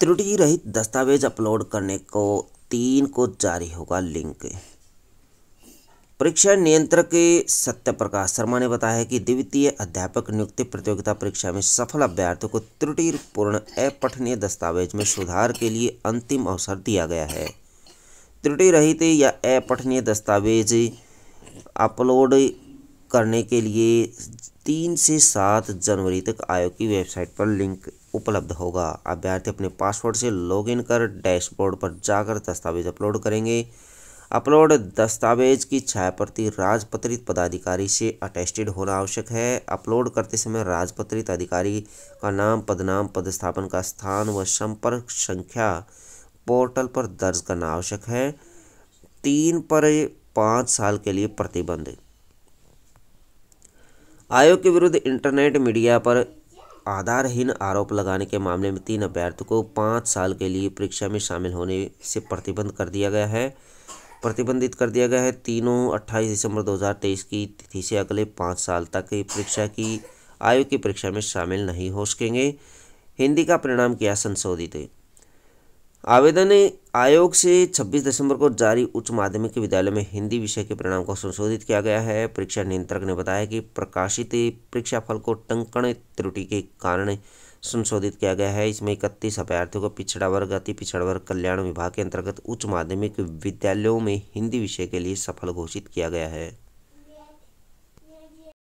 त्रुटि रहित दस्तावेज अपलोड करने को तीन को जारी होगा लिंक परीक्षा नियंत्रक सत्य प्रकाश शर्मा ने बताया कि द्वितीय अध्यापक नियुक्ति प्रतियोगिता परीक्षा में सफल अभ्यर्थियों को त्रुटिपूर्ण अपठनीय दस्तावेज में सुधार के लिए अंतिम अवसर दिया गया है त्रुटि रहित या अपठनीय दस्तावेज अपलोड करने के लिए तीन से सात जनवरी तक आयोग की वेबसाइट पर लिंक उपलब्ध होगा अभ्यर्थी अपने पासवर्ड से लॉगिन कर डैशबोर्ड पर जाकर दस्तावेज अपलोड करेंगे अपलोड दस्तावेज की छायाप्रति राजपत्रित पदाधिकारी से अटेस्टेड होना आवश्यक है अपलोड करते समय राजपत्रित अधिकारी का नाम पदनाम पदस्थापन का स्थान व संपर्क संख्या पोर्टल पर दर्ज करना आवश्यक है तीन पर पाँच साल के लिए प्रतिबंध आयोग के विरुद्ध इंटरनेट मीडिया पर आधारहीन आरोप लगाने के मामले में तीन अभ्यर्थियों को पाँच साल के लिए परीक्षा में शामिल होने से प्रतिबंध कर दिया गया है प्रतिबंधित कर दिया गया है तीनों 28 दिसंबर 2023 की तिथि से अगले पाँच साल तक परीक्षा की आयु की परीक्षा में शामिल नहीं हो सकेंगे हिंदी का परिणाम किया संशोधित आवेदन आयोग से 26 दिसंबर को जारी उच्च माध्यमिक विद्यालय में हिंदी विषय के परिणाम को संशोधित किया गया है परीक्षा नियंत्रक ने बताया कि प्रकाशित परीक्षा फल को टंकण त्रुटि के कारण संशोधित किया गया है इसमें इकतीस अभ्यर्थियों को पिछड़ा वर्ग अति पिछड़ा वर्ग कल्याण विभाग के अंतर्गत उच्च माध्यमिक विद्यालयों में हिंदी विषय के लिए सफल घोषित किया गया है